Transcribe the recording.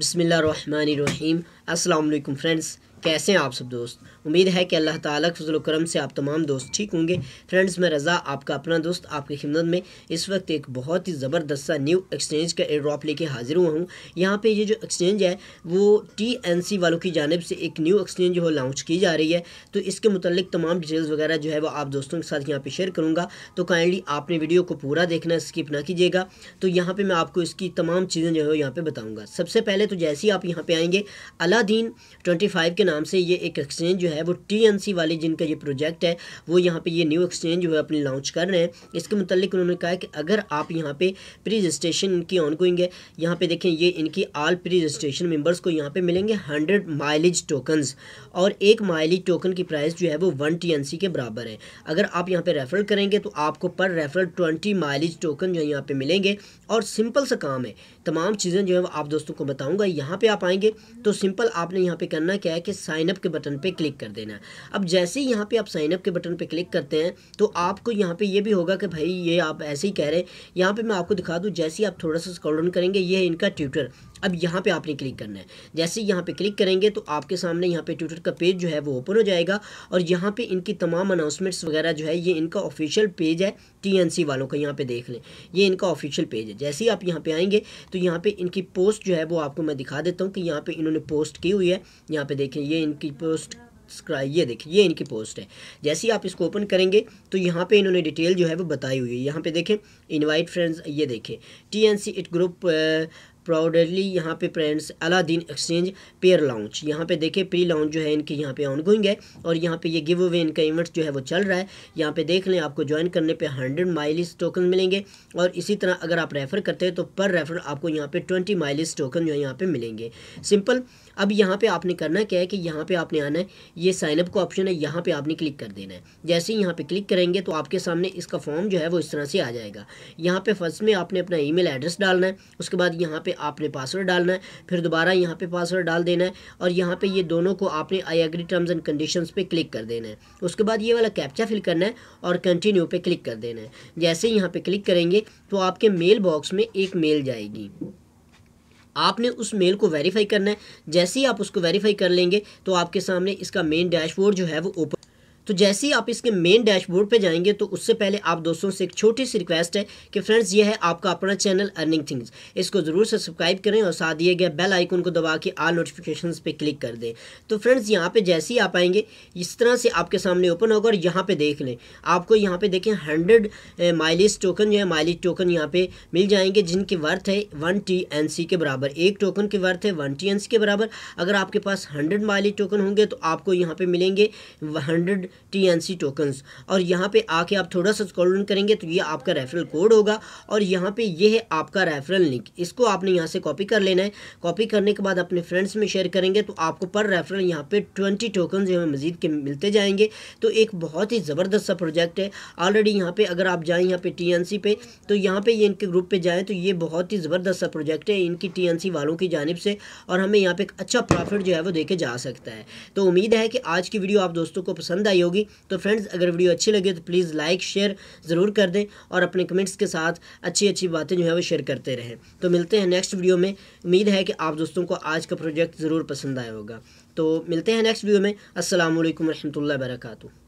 بسم الله الرحمن الرحيم السلام عليكم فريندز कैसे हैं आप सब दोस्त उम्मीद है कि अल्लाह ताला फजल करम से आप तमाम दोस्त ठीक होंगे फ्रेंड्स मैं रज़ा आपका अपना दोस्त आपकी खिदत में इस वक्त एक बहुत ही ज़बरदस्त सा न्यू एक्सचेंज का एयर ड्रॉप लेके हाजिर हुआ हूँ यहाँ पे ये जो एक्सचेंज है वो टी वालों की जानब से एक न्यू एक्सचेंज जो है लॉन्च की जा रही है तो इसके मतलब तमाम डिटेल्स वगैरह जो है वो आप दोस्तों के साथ यहाँ पर शेयर करूँगा तो काइंडली आपने वीडियो को पूरा देखना स्किप ना कीजिएगा तो यहाँ पर मैं आपको इसकी तमाम चीज़ें जो है यहाँ पर बताऊँगा सबसे पहले तो जैसे ही आप यहाँ पर आएँगे अला ट्वेंटी के नाम से ये एक एक्सचेंज जो है वो टी वाले जिनका ये प्रोजेक्ट है वो यहाँ पे ये न्यू एक्सचेंज जो है अपने लॉन्च कर रहे हैं इसके मतलब उन्होंने कहा कि अगर आप यहाँ पे प्री रजिस्ट्रेशन इनकी ऑन गोइंग है यहाँ पे देखें ये इनकी आल प्री रजिस्ट्रेशन मेम्बर्स को यहाँ पर मिलेंगे हंड्रेड माइलेज टोकन्स और एक माइलेज टोकन की प्राइस जो है वो वन टी के बराबर है अगर आप यहाँ पर रेफरल करेंगे तो आपको पर रेफरल ट्वेंटी माइलेज टोकन जो है यहाँ पर मिलेंगे और सिंपल सा काम है तमाम चीज़ें जो है वो आप दोस्तों को बताऊँगा यहाँ पर आप आएंगे तो सिंपल आपने यहाँ पर करना क्या है कि साइनअप के बटन पर क्लिक कर देना है अब जैसे ही यहाँ पर आप साइनअप के बटन पर क्लिक करते हैं तो आपको यहाँ पर यह भी होगा कि भाई ये आप ऐसे ही कह रहे हैं यहाँ पर मैं आपको दिखा दूँ जैसे ही आप थोड़ा सा स्क्रॉल डाउन करेंगे ये है इनका ट्विटर अब यहाँ पे आपने क्लिक करना है जैसे ही यहाँ पे क्लिक करेंगे तो आपके सामने यहाँ पे ट्विटर का पेज जो है वो ओपन हो जाएगा और यहाँ पे इनकी तमाम अनाउंसमेंट्स वगैरह जो है ये इनका ऑफिशियल पेज है टीएनसी वालों का यहाँ पे देख लें ये इनका ऑफिशियल पेज है जैसे ही आप यहाँ पे आएंगे तो यहाँ पे इनकी पोस्ट जो है वो आपको मैं दिखा देता हूँ कि यहाँ पर इन्होंने पोस्ट की हुई है यहाँ पर देखें ये इनकी पोस्ट ये देखिए ये इनकी पोस्ट है जैसे ही आप इसको ओपन करेंगे तो यहाँ पे इन्होंने डिटेल जो है वो बताई हुई है यहाँ पे देखें इनवाइट फ्रेंड्स ये देखें T N C it group proudly यहाँ पे friends Aladdin exchange pair launch यहाँ पे देखें प्री लॉन्च जो है इनके यहाँ पे ऑन गोइंग है और यहाँ पे ये गिव अवे इनका इवेंट्स जो है वो चल रहा है यहाँ पे देख लें आपको ज्वाइन करने पे हंड्रेड माइलिस टोकन मिलेंगे और इसी तरह अगर आप रेफ़र करते हैं तो पर रेफर आपको यहाँ पे ट्वेंटी माइलिस टोकन जो है यहाँ पर मिलेंगे सिंपल अब यहाँ पर आपने करना क्या है कि यहाँ पर आपने आना है ये साइनअप का ऑप्शन है यहाँ पर आपने क्लिक कर देना है जैसे ही यहाँ पर क्लिक करेंगे तो आपके सामने इसका फॉर्म जो है वो इस तरह से आ जाएगा यहाँ पर फर्स्ट में आपने अपना ई एड्रेस डालना है उसके बाद यहाँ पर पे आपने पासवर्ड डालना है फिर दोबारा यहाँ पे पासवर्ड डाल देना है और यहाँ पे ये दोनों को आपने I agree terms and conditions पे क्लिक कर देना है उसके बाद ये वाला कैप्चा फिल करना है और कंटिन्यू पे क्लिक कर देना है जैसे ही यहाँ पे क्लिक करेंगे तो आपके मेल बॉक्स में एक मेल जाएगी आपने उस मेल को वेरीफाई करना है जैसे ही आप उसको वेरीफाई कर लेंगे तो आपके सामने इसका मेन डैशबोर्ड जो है वो ओपन तो जैसे ही आप इसके मेन डैशबोर्ड पे जाएंगे तो उससे पहले आप दोस्तों से एक छोटी सी रिक्वेस्ट है कि फ्रेंड्स ये है आपका अपना चैनल अर्निंग थिंग्स इसको ज़रूर सब्सक्राइब करें और साथ दिए गए बेल आइकन को दबा के आल नोटिफिकेशन पे क्लिक कर दें तो फ्रेंड्स यहाँ पर जैसे ही आप आएंगे इस तरह से आपके सामने ओपन होगा और यहाँ पर देख लें आपको यहाँ पर देखें हंड्रेड माइलेज टोकन जो है माइलेज टोकन यहाँ पर मिल जाएंगे जिनकी वर्थ है वन टी एन सी के बराबर एक टोकन की वर्थ है वन टी एन सी के बराबर अगर आपके पास हंड्रेड माइलेज टोकन होंगे तो आपको यहाँ पर मिलेंगे हंड्रेड टी टोकन्स और यहाँ पे आके आप थोड़ा सा स्क्रॉल डाउन करेंगे तो ये आपका रेफरल कोड होगा और यहाँ पे ये है आपका रेफरल लिंक इसको आपने यहाँ से कॉपी कर लेना है कॉपी करने के बाद अपने फ्रेंड्स में शेयर करेंगे तो आपको पर रेफरल यहाँ पे ट्वेंटी टोकन जो है मजीद के मिलते जाएंगे तो एक बहुत ही ज़बरदस्त सा प्रोजेक्ट है ऑलरेडी यहाँ पर अगर आप जाएँ यहाँ पर टी पे तो यहाँ पर ये इनके ग्रुप पर जाएँ तो ये बहुत ही ज़बरदस्त सा प्रोजेक्ट है इनकी टी वालों की जानब से और हमें यहाँ पर एक अच्छा प्रॉफिट जो है वो देखे जा सकता है तो उम्मीद है कि आज की वीडियो आप दोस्तों को पसंद आई होगी तो फ्रेंड्स अगर वीडियो अच्छी लगी तो प्लीज़ लाइक शेयर ज़रूर कर दें और अपने कमेंट्स के साथ अच्छी अच्छी बातें जो है वो शेयर करते रहें तो मिलते हैं नेक्स्ट वीडियो में उम्मीद है कि आप दोस्तों को आज का प्रोजेक्ट ज़रूर पसंद आया होगा तो मिलते हैं नेक्स्ट वीडियो में असल वरहमल वर्का